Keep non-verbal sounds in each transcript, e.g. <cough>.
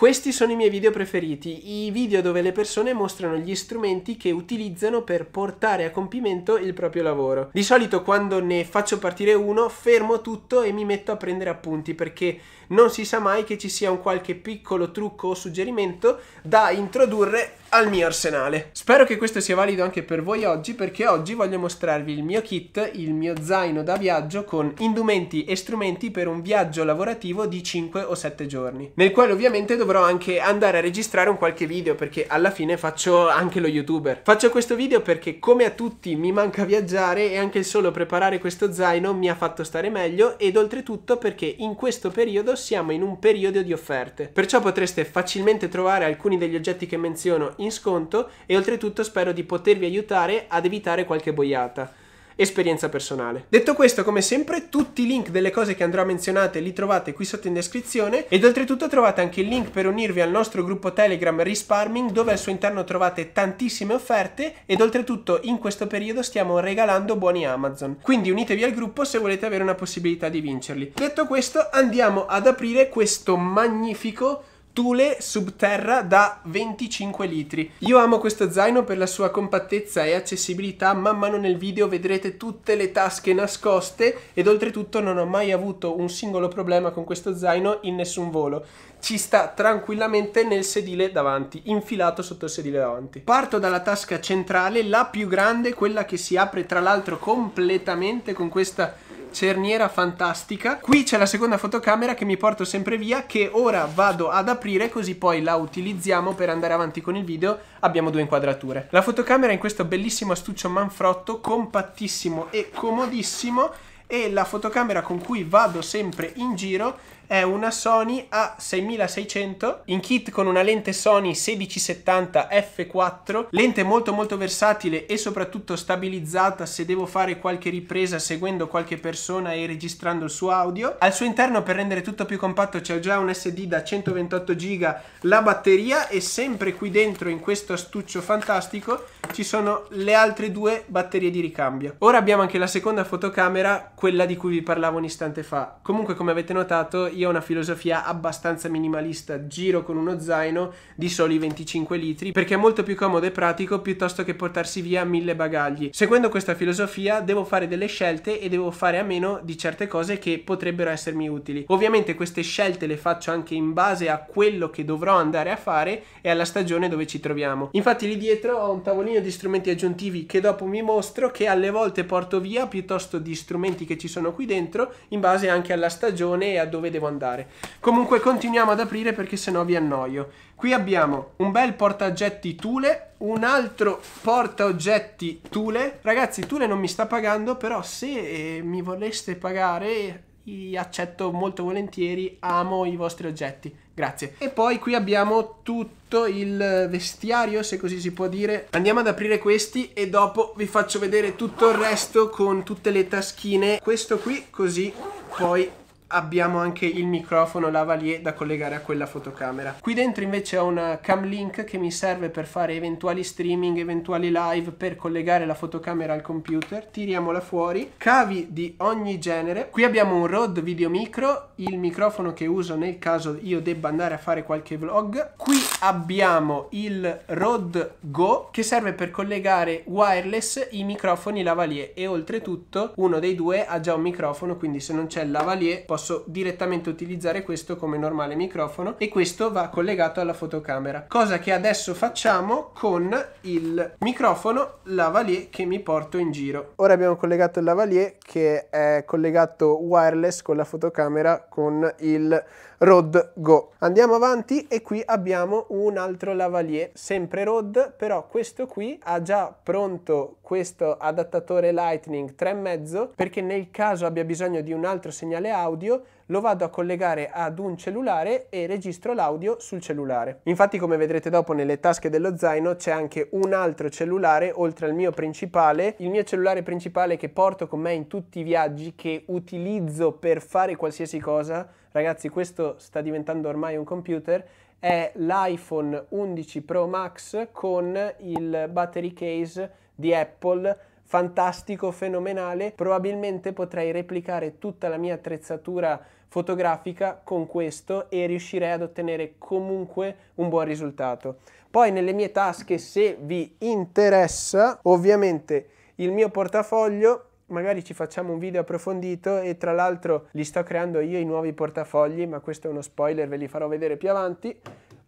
Questi sono i miei video preferiti, i video dove le persone mostrano gli strumenti che utilizzano per portare a compimento il proprio lavoro. Di solito quando ne faccio partire uno fermo tutto e mi metto a prendere appunti perché non si sa mai che ci sia un qualche piccolo trucco o suggerimento da introdurre al mio arsenale. Spero che questo sia valido anche per voi oggi perché oggi voglio mostrarvi il mio kit, il mio zaino da viaggio con indumenti e strumenti per un viaggio lavorativo di 5 o 7 giorni, nel quale ovviamente dovrò anche andare a registrare un qualche video perché alla fine faccio anche lo youtuber. Faccio questo video perché come a tutti mi manca viaggiare e anche il solo preparare questo zaino mi ha fatto stare meglio ed oltretutto perché in questo periodo siamo in un periodo di offerte, perciò potreste facilmente trovare alcuni degli oggetti che menziono in sconto e oltretutto spero di potervi aiutare ad evitare qualche boiata esperienza personale. Detto questo, come sempre, tutti i link delle cose che andrò a menzionare li trovate qui sotto in descrizione ed oltretutto trovate anche il link per unirvi al nostro gruppo Telegram Risparming dove al suo interno trovate tantissime offerte ed oltretutto in questo periodo stiamo regalando buoni Amazon. Quindi unitevi al gruppo se volete avere una possibilità di vincerli. Detto questo, andiamo ad aprire questo magnifico Thule Subterra da 25 litri. Io amo questo zaino per la sua compattezza e accessibilità, man mano nel video vedrete tutte le tasche nascoste ed oltretutto non ho mai avuto un singolo problema con questo zaino in nessun volo. Ci sta tranquillamente nel sedile davanti, infilato sotto il sedile davanti. Parto dalla tasca centrale, la più grande, quella che si apre tra l'altro completamente con questa cerniera fantastica. Qui c'è la seconda fotocamera che mi porto sempre via che ora vado ad aprire così poi la utilizziamo per andare avanti con il video. Abbiamo due inquadrature. La fotocamera in questo bellissimo astuccio manfrotto, compattissimo e comodissimo e la fotocamera con cui vado sempre in giro è una Sony A6600 in kit con una lente Sony 1670 f4, lente molto molto versatile e soprattutto stabilizzata se devo fare qualche ripresa seguendo qualche persona e registrando il suo audio. Al suo interno per rendere tutto più compatto c'è già un SD da 128 GB, la batteria e sempre qui dentro in questo astuccio fantastico ci sono le altre due batterie di ricambio. Ora abbiamo anche la seconda fotocamera, quella di cui vi parlavo un istante fa. Comunque come avete notato io ho una filosofia abbastanza minimalista, giro con uno zaino di soli 25 litri perché è molto più comodo e pratico piuttosto che portarsi via mille bagagli. Seguendo questa filosofia devo fare delle scelte e devo fare a meno di certe cose che potrebbero essermi utili. Ovviamente queste scelte le faccio anche in base a quello che dovrò andare a fare e alla stagione dove ci troviamo. Infatti lì dietro ho un tavolino bisogno di strumenti aggiuntivi che dopo mi mostro, che alle volte porto via piuttosto di strumenti che ci sono qui dentro, in base anche alla stagione e a dove devo andare. Comunque continuiamo ad aprire perché sennò vi annoio. Qui abbiamo un bel portaoggetti Tule, un altro portaoggetti Tule. Ragazzi, Tule non mi sta pagando, però se eh, mi voleste pagare accetto molto volentieri, amo i vostri oggetti, grazie. E poi qui abbiamo tutto il vestiario, se così si può dire. Andiamo ad aprire questi e dopo vi faccio vedere tutto il resto con tutte le taschine. Questo qui così poi abbiamo anche il microfono lavalier da collegare a quella fotocamera. Qui dentro invece ho una cam link che mi serve per fare eventuali streaming, eventuali live, per collegare la fotocamera al computer. Tiriamola fuori. Cavi di ogni genere. Qui abbiamo un Rode video micro, il microfono che uso nel caso io debba andare a fare qualche vlog. Qui abbiamo il Rode Go che serve per collegare wireless i microfoni lavalier e oltretutto uno dei due ha già un microfono quindi se non c'è il lavalier posso posso direttamente utilizzare questo come normale microfono e questo va collegato alla fotocamera cosa che adesso facciamo con il microfono lavalier che mi porto in giro ora abbiamo collegato il lavalier che è collegato wireless con la fotocamera con il Rod Go. Andiamo avanti e qui abbiamo un altro lavalier, sempre Rod, però questo qui ha già pronto questo adattatore Lightning 3.5 perché nel caso abbia bisogno di un altro segnale audio lo vado a collegare ad un cellulare e registro l'audio sul cellulare. Infatti come vedrete dopo nelle tasche dello zaino c'è anche un altro cellulare oltre al mio principale, il mio cellulare principale che porto con me in tutti i viaggi che utilizzo per fare qualsiasi cosa Ragazzi, questo sta diventando ormai un computer è l'iPhone 11 Pro Max con il battery case di Apple fantastico, fenomenale, probabilmente potrei replicare tutta la mia attrezzatura fotografica con questo e riuscirei ad ottenere comunque un buon risultato. Poi nelle mie tasche, se vi interessa, ovviamente il mio portafoglio magari ci facciamo un video approfondito e tra l'altro li sto creando io i nuovi portafogli, ma questo è uno spoiler, ve li farò vedere più avanti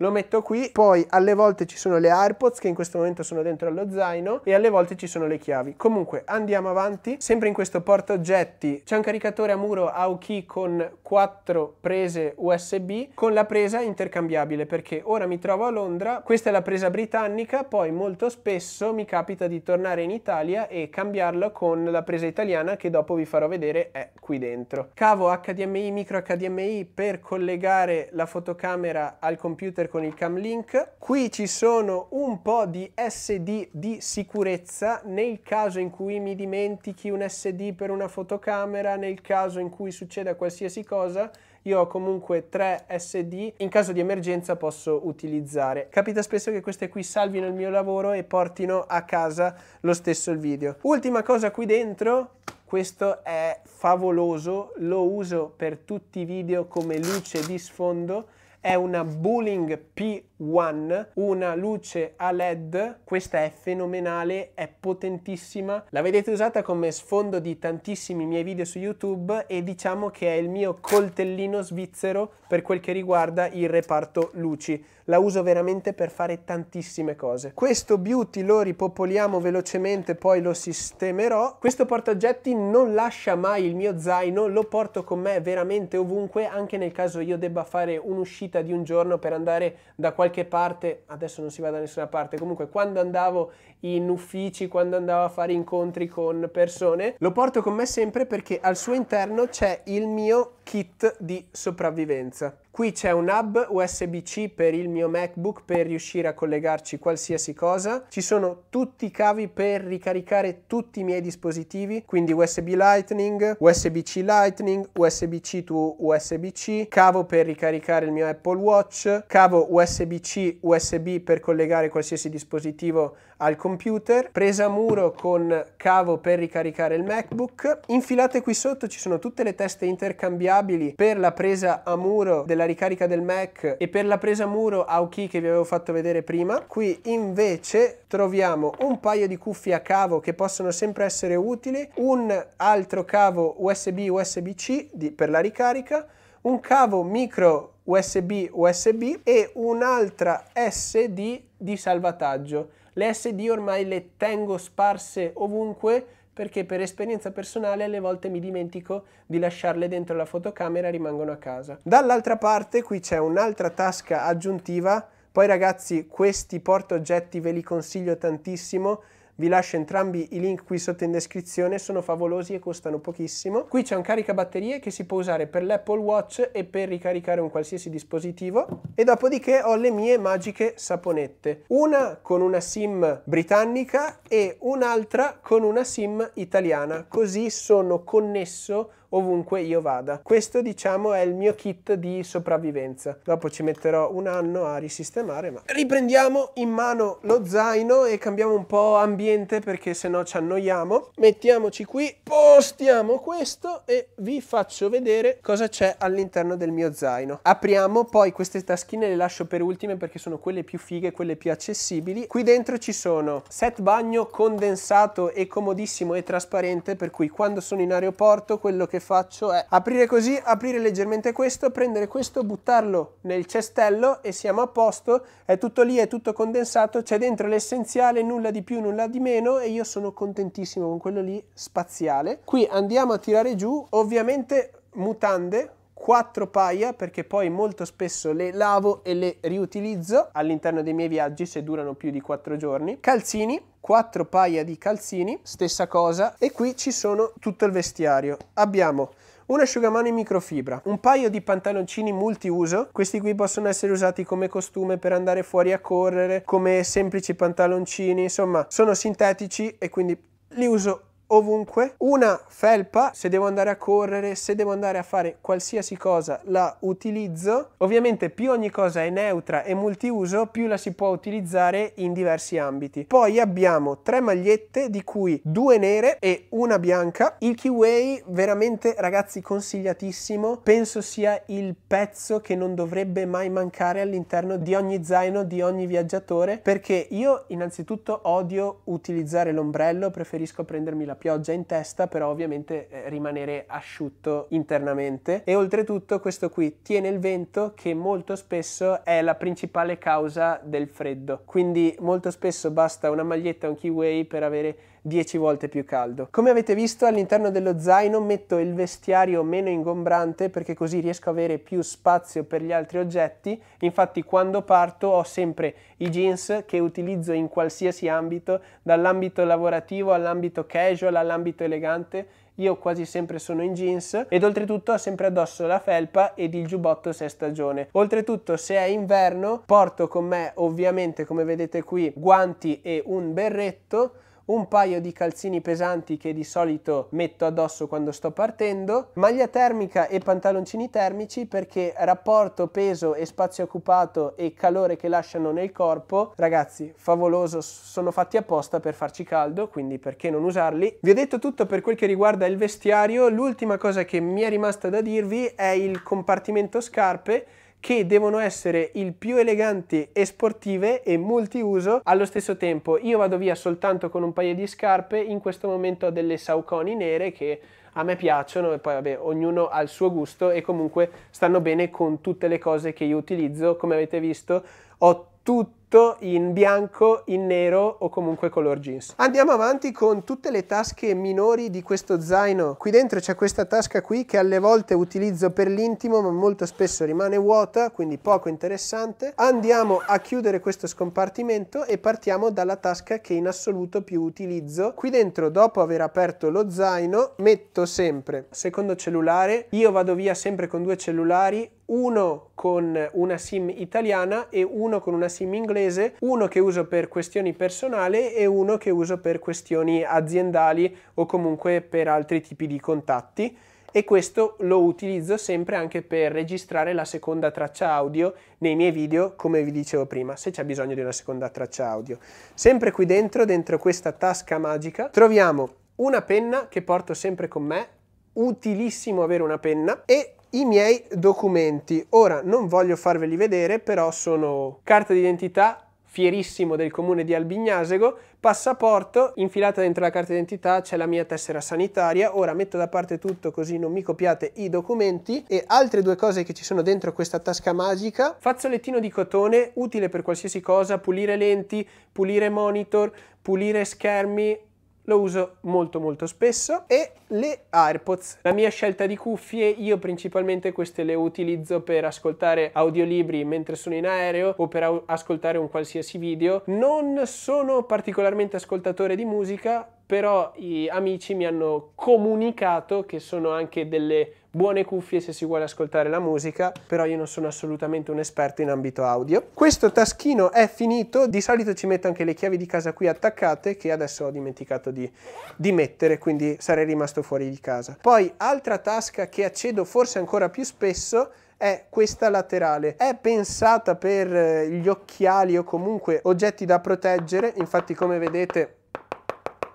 lo metto qui, poi alle volte ci sono le AirPods che in questo momento sono dentro allo zaino e alle volte ci sono le chiavi. Comunque andiamo avanti, sempre in questo porta oggetti c'è un caricatore a muro Aoki con quattro prese USB con la presa intercambiabile perché ora mi trovo a Londra, questa è la presa britannica, poi molto spesso mi capita di tornare in Italia e cambiarla con la presa italiana che dopo vi farò vedere è qui dentro. Cavo HDMI, micro HDMI per collegare la fotocamera al computer con il cam link. Qui ci sono un po' di SD di sicurezza nel caso in cui mi dimentichi un SD per una fotocamera, nel caso in cui succeda qualsiasi cosa. Io ho comunque 3 SD, in caso di emergenza posso utilizzare. Capita spesso che queste qui salvino il mio lavoro e portino a casa lo stesso il video. Ultima cosa qui dentro, questo è favoloso, lo uso per tutti i video come luce di sfondo è una Bulling P1, una luce a LED, questa è fenomenale, è potentissima, la vedete usata come sfondo di tantissimi miei video su YouTube e diciamo che è il mio coltellino svizzero per quel che riguarda il reparto luci, la uso veramente per fare tantissime cose. Questo beauty lo ripopoliamo velocemente, poi lo sistemerò. Questo portaoggetti non lascia mai il mio zaino, lo porto con me veramente ovunque, anche nel caso io debba fare un'uscita uscita di un giorno per andare da qualche parte, adesso non si va da nessuna parte, comunque quando andavo in uffici quando andavo a fare incontri con persone. Lo porto con me sempre perché al suo interno c'è il mio kit di sopravvivenza. Qui c'è un hub USB-C per il mio MacBook per riuscire a collegarci qualsiasi cosa. Ci sono tutti i cavi per ricaricare tutti i miei dispositivi, quindi USB Lightning, USB-C Lightning, USB-C to USB-C, cavo per ricaricare il mio Apple Watch, cavo USB-C USB per collegare qualsiasi dispositivo al computer, presa a muro con cavo per ricaricare il MacBook, infilate qui sotto ci sono tutte le teste intercambiabili per la presa a muro della ricarica del Mac e per la presa a muro AUKI che vi avevo fatto vedere prima. Qui invece troviamo un paio di cuffie a cavo che possono sempre essere utili, un altro cavo USB USB-C per la ricarica, un cavo micro USB USB e un'altra SD di salvataggio le SD ormai le tengo sparse ovunque perché per esperienza personale alle volte mi dimentico di lasciarle dentro la fotocamera e rimangono a casa. Dall'altra parte qui c'è un'altra tasca aggiuntiva, poi ragazzi questi portaoggetti ve li consiglio tantissimo vi lascio entrambi i link qui sotto in descrizione, sono favolosi e costano pochissimo. Qui c'è un caricabatterie che si può usare per l'Apple Watch e per ricaricare un qualsiasi dispositivo e dopodiché ho le mie magiche saponette, una con una SIM britannica e un'altra con una SIM italiana, così sono connesso ovunque io vada. Questo diciamo è il mio kit di sopravvivenza. Dopo ci metterò un anno a risistemare, ma riprendiamo in mano lo zaino e cambiamo un po' ambiente perché se no ci annoiamo. Mettiamoci qui, postiamo questo e vi faccio vedere cosa c'è all'interno del mio zaino. Apriamo, poi queste taschine le lascio per ultime perché sono quelle più fighe, quelle più accessibili. Qui dentro ci sono set bagno condensato e comodissimo e trasparente per cui quando sono in aeroporto quello che faccio è aprire così, aprire leggermente questo, prendere questo, buttarlo nel cestello e siamo a posto, è tutto lì, è tutto condensato, c'è dentro l'essenziale, nulla di più, nulla di meno e io sono contentissimo con quello lì spaziale. Qui andiamo a tirare giù, ovviamente mutande, 4 paia perché poi molto spesso le lavo e le riutilizzo all'interno dei miei viaggi se durano più di 4 giorni. Calzini, 4 paia di calzini, stessa cosa e qui ci sono tutto il vestiario. Abbiamo un asciugamano in microfibra, un paio di pantaloncini multiuso, questi qui possono essere usati come costume per andare fuori a correre, come semplici pantaloncini, insomma sono sintetici e quindi li uso ovunque. Una felpa, se devo andare a correre, se devo andare a fare qualsiasi cosa, la utilizzo. Ovviamente più ogni cosa è neutra e multiuso, più la si può utilizzare in diversi ambiti. Poi abbiamo tre magliette, di cui due nere e una bianca. Il Kiway, veramente ragazzi, consigliatissimo. Penso sia il pezzo che non dovrebbe mai mancare all'interno di ogni zaino, di ogni viaggiatore, perché io innanzitutto odio utilizzare l'ombrello, preferisco prendermi la pioggia in testa però ovviamente eh, rimanere asciutto internamente e oltretutto questo qui tiene il vento che molto spesso è la principale causa del freddo quindi molto spesso basta una maglietta un keyway per avere 10 volte più caldo. Come avete visto all'interno dello zaino metto il vestiario meno ingombrante perché così riesco a avere più spazio per gli altri oggetti, infatti quando parto ho sempre i jeans che utilizzo in qualsiasi ambito, dall'ambito lavorativo all'ambito casual all'ambito elegante, io quasi sempre sono in jeans ed oltretutto ho sempre addosso la felpa ed il giubbotto se è stagione. Oltretutto se è inverno porto con me ovviamente come vedete qui guanti e un berretto un paio di calzini pesanti che di solito metto addosso quando sto partendo, maglia termica e pantaloncini termici perché rapporto peso e spazio occupato e calore che lasciano nel corpo, ragazzi, favoloso, sono fatti apposta per farci caldo, quindi perché non usarli? Vi ho detto tutto per quel che riguarda il vestiario, l'ultima cosa che mi è rimasta da dirvi è il compartimento scarpe che devono essere il più eleganti e sportive e multiuso allo stesso tempo. Io vado via soltanto con un paio di scarpe, in questo momento ho delle Sauconi nere che a me piacciono e poi vabbè ognuno ha il suo gusto e comunque stanno bene con tutte le cose che io utilizzo come avete visto ho tutti tutto in bianco, in nero o comunque color jeans. Andiamo avanti con tutte le tasche minori di questo zaino. Qui dentro c'è questa tasca qui che alle volte utilizzo per l'intimo ma molto spesso rimane vuota, quindi poco interessante. Andiamo a chiudere questo scompartimento e partiamo dalla tasca che in assoluto più utilizzo. Qui dentro dopo aver aperto lo zaino metto sempre secondo cellulare, io vado via sempre con due cellulari, uno con una SIM italiana e uno con una SIM inglese mese, uno che uso per questioni personali e uno che uso per questioni aziendali o comunque per altri tipi di contatti e questo lo utilizzo sempre anche per registrare la seconda traccia audio nei miei video come vi dicevo prima se c'è bisogno di una seconda traccia audio sempre qui dentro dentro questa tasca magica troviamo una penna che porto sempre con me utilissimo avere una penna e i miei documenti. Ora non voglio farveli vedere, però sono carta d'identità fierissimo del comune di Albignasego, passaporto, infilata dentro la carta d'identità c'è la mia tessera sanitaria, ora metto da parte tutto così non mi copiate i documenti e altre due cose che ci sono dentro questa tasca magica, fazzolettino di cotone utile per qualsiasi cosa, pulire lenti, pulire monitor, pulire schermi, lo uso molto molto spesso e le AirPods. La mia scelta di cuffie, io principalmente queste le utilizzo per ascoltare audiolibri mentre sono in aereo o per ascoltare un qualsiasi video. Non sono particolarmente ascoltatore di musica, però i amici mi hanno comunicato che sono anche delle buone cuffie se si vuole ascoltare la musica, però io non sono assolutamente un esperto in ambito audio. Questo taschino è finito, di solito ci metto anche le chiavi di casa qui attaccate che adesso ho dimenticato di, di mettere, quindi sarei rimasto fuori di casa. Poi altra tasca che accedo forse ancora più spesso è questa laterale. È pensata per eh, gli occhiali o comunque oggetti da proteggere, infatti come vedete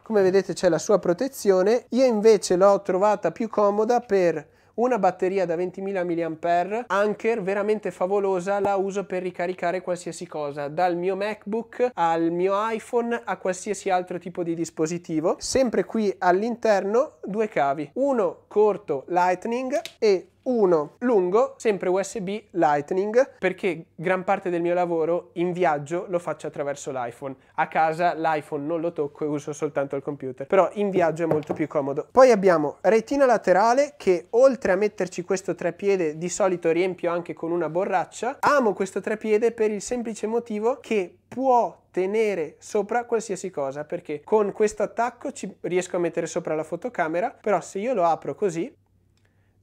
come vedete c'è la sua protezione io invece l'ho trovata più comoda per una batteria da 20.000 mAh, Anker, veramente favolosa, la uso per ricaricare qualsiasi cosa, dal mio MacBook al mio iPhone a qualsiasi altro tipo di dispositivo. Sempre qui all'interno due cavi, uno corto Lightning e uno lungo, sempre USB Lightning, perché gran parte del mio lavoro in viaggio lo faccio attraverso l'iPhone. A casa l'iPhone non lo tocco e uso soltanto il computer, però in viaggio è molto più comodo. Poi abbiamo retina laterale che oltre a metterci questo treppiede di solito riempio anche con una borraccia. Amo questo treppiede per il semplice motivo che può tenere sopra qualsiasi cosa perché con questo attacco ci riesco a mettere sopra la fotocamera però se io lo apro così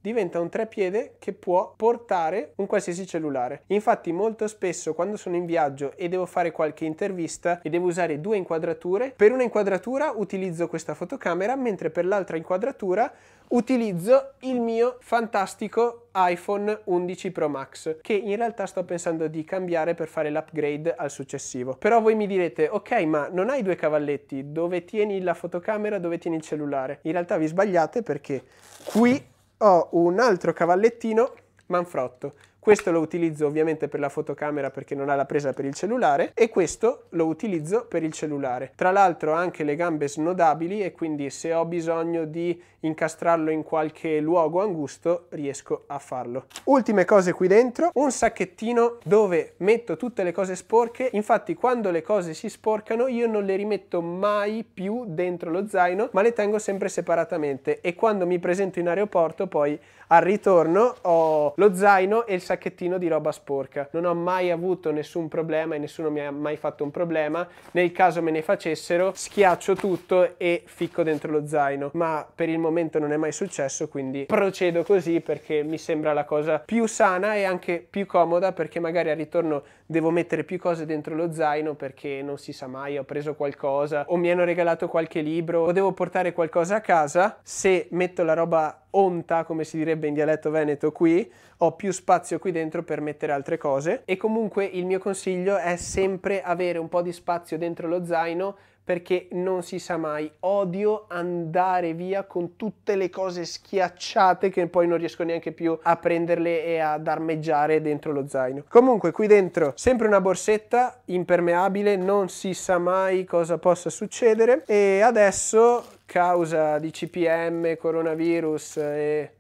diventa un treppiede che può portare un qualsiasi cellulare. Infatti molto spesso quando sono in viaggio e devo fare qualche intervista e devo usare due inquadrature, per una inquadratura utilizzo questa fotocamera, mentre per l'altra inquadratura utilizzo il mio fantastico iPhone 11 Pro Max che in realtà sto pensando di cambiare per fare l'upgrade al successivo però voi mi direte ok ma non hai due cavalletti dove tieni la fotocamera dove tieni il cellulare in realtà vi sbagliate perché qui ho un altro cavallettino manfrotto. Questo lo utilizzo ovviamente per la fotocamera perché non ha la presa per il cellulare e questo lo utilizzo per il cellulare. Tra l'altro ha anche le gambe snodabili e quindi se ho bisogno di incastrarlo in qualche luogo angusto riesco a farlo. Ultime cose qui dentro, un sacchettino dove metto tutte le cose sporche, infatti quando le cose si sporcano io non le rimetto mai più dentro lo zaino ma le tengo sempre separatamente e quando mi presento in aeroporto poi al ritorno ho lo zaino e il sacchettino sacchettino di roba sporca. Non ho mai avuto nessun problema e nessuno mi ha mai fatto un problema. Nel caso me ne facessero, schiaccio tutto e ficco dentro lo zaino. Ma per il momento non è mai successo, quindi procedo così perché mi sembra la cosa più sana e anche più comoda perché magari al ritorno devo mettere più cose dentro lo zaino perché non si sa mai, ho preso qualcosa o mi hanno regalato qualche libro o devo portare qualcosa a casa. Se metto la roba onta, come si direbbe in dialetto veneto qui, ho più spazio qui dentro per mettere altre cose e comunque il mio consiglio è sempre avere un po' di spazio dentro lo zaino perché non si sa mai, odio andare via con tutte le cose schiacciate che poi non riesco neanche più a prenderle e ad armeggiare dentro lo zaino. Comunque qui dentro sempre una borsetta impermeabile, non si sa mai cosa possa succedere e adesso causa di CPM, coronavirus e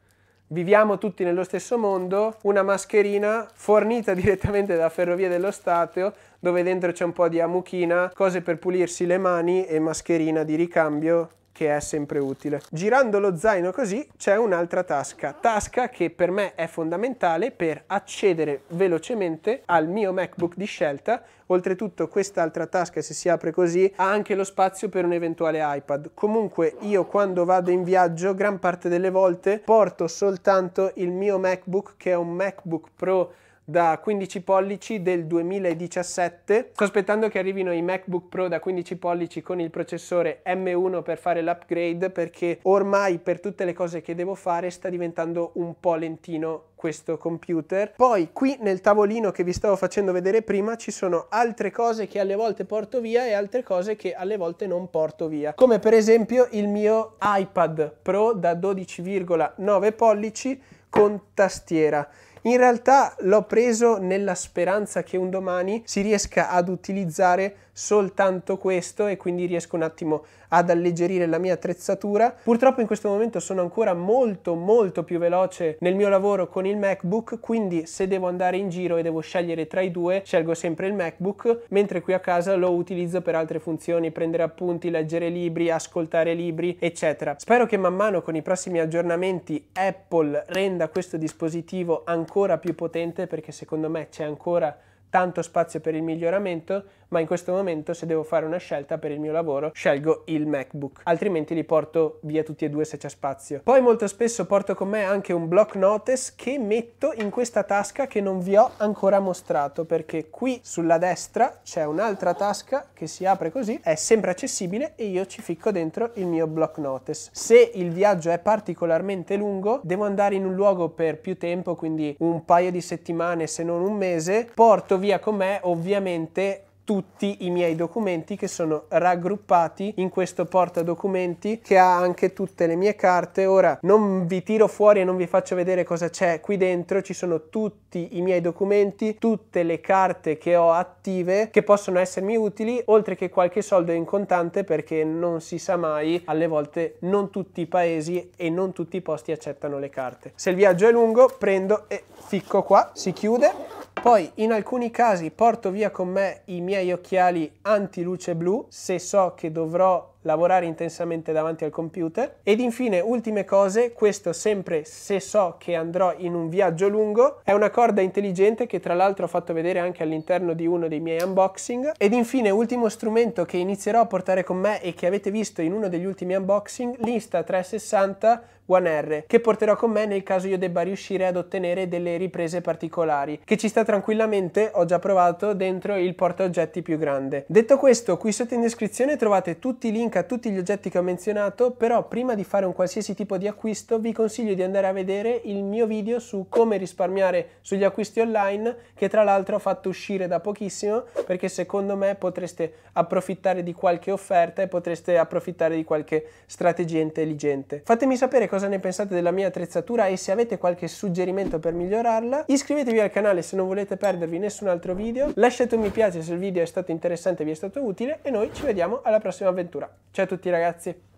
viviamo tutti nello stesso mondo, una mascherina fornita <laughs> direttamente da Ferrovie dello Stato dove dentro c'è un po' di amuchina, cose per pulirsi le mani e mascherina di ricambio che è sempre utile. Girando lo zaino così c'è un'altra tasca, tasca che per me è fondamentale per accedere velocemente al mio MacBook di scelta. Oltretutto quest'altra tasca se si apre così ha anche lo spazio per un eventuale iPad. Comunque io quando vado in viaggio gran parte delle volte porto soltanto il mio MacBook che è un MacBook Pro da 15 pollici del 2017. Sto aspettando che arrivino i MacBook Pro da 15 pollici con il processore M1 per fare l'upgrade perché ormai per tutte le cose che devo fare sta diventando un po' lentino questo computer. Poi qui nel tavolino che vi stavo facendo vedere prima ci sono altre cose che alle volte porto via e altre cose che alle volte non porto via. Come per esempio il mio iPad Pro da 12,9 pollici con tastiera. In realtà l'ho preso nella speranza che un domani si riesca ad utilizzare soltanto questo e quindi riesco un attimo ad alleggerire la mia attrezzatura. Purtroppo in questo momento sono ancora molto molto più veloce nel mio lavoro con il MacBook, quindi se devo andare in giro e devo scegliere tra i due, scelgo sempre il MacBook, mentre qui a casa lo utilizzo per altre funzioni, prendere appunti, leggere libri, ascoltare libri, eccetera. Spero che man mano con i prossimi aggiornamenti Apple renda questo dispositivo ancora più potente perché secondo me c'è ancora tanto spazio per il miglioramento, ma in questo momento se devo fare una scelta per il mio lavoro scelgo il MacBook, altrimenti li porto via tutti e due se c'è spazio. Poi molto spesso porto con me anche un block notice che metto in questa tasca che non vi ho ancora mostrato perché qui sulla destra c'è un'altra tasca che si apre così, è sempre accessibile e io ci ficco dentro il mio block notice. Se il viaggio è particolarmente lungo, devo andare in un luogo per più tempo, quindi un paio di settimane se non un mese, porto via con me ovviamente tutti i miei documenti che sono raggruppati in questo porta documenti che ha anche tutte le mie carte. Ora non vi tiro fuori e non vi faccio vedere cosa c'è qui dentro, ci sono tutti i miei documenti, tutte le carte che ho attive che possono essermi utili, oltre che qualche soldo in contante perché non si sa mai, alle volte non tutti i paesi e non tutti i posti accettano le carte. Se il viaggio è lungo prendo e ficco qua, si chiude. Poi in alcuni casi porto via con me i miei miei occhiali antiluce blu se so che dovrò lavorare intensamente davanti al computer ed infine ultime cose questo sempre se so che andrò in un viaggio lungo è una corda intelligente che tra l'altro ho fatto vedere anche all'interno di uno dei miei unboxing ed infine ultimo strumento che inizierò a portare con me e che avete visto in uno degli ultimi unboxing l'Insta360 One R che porterò con me nel caso io debba riuscire ad ottenere delle riprese particolari che ci sta tranquillamente ho già provato dentro il porta oggetti più grande. Detto questo qui sotto in descrizione trovate tutti i link a tutti gli oggetti che ho menzionato però prima di fare un qualsiasi tipo di acquisto vi consiglio di andare a vedere il mio video su come risparmiare sugli acquisti online che tra l'altro ho fatto uscire da pochissimo perché secondo me potreste approfittare di qualche offerta e potreste approfittare di qualche strategia intelligente. Fatemi sapere cosa ne pensate della mia attrezzatura e se avete qualche suggerimento per migliorarla. Iscrivetevi al canale se non volete perdervi nessun altro video, lasciate un mi piace se il video è stato interessante e vi è stato utile e noi ci vediamo alla prossima avventura. Ciao a tutti ragazzi!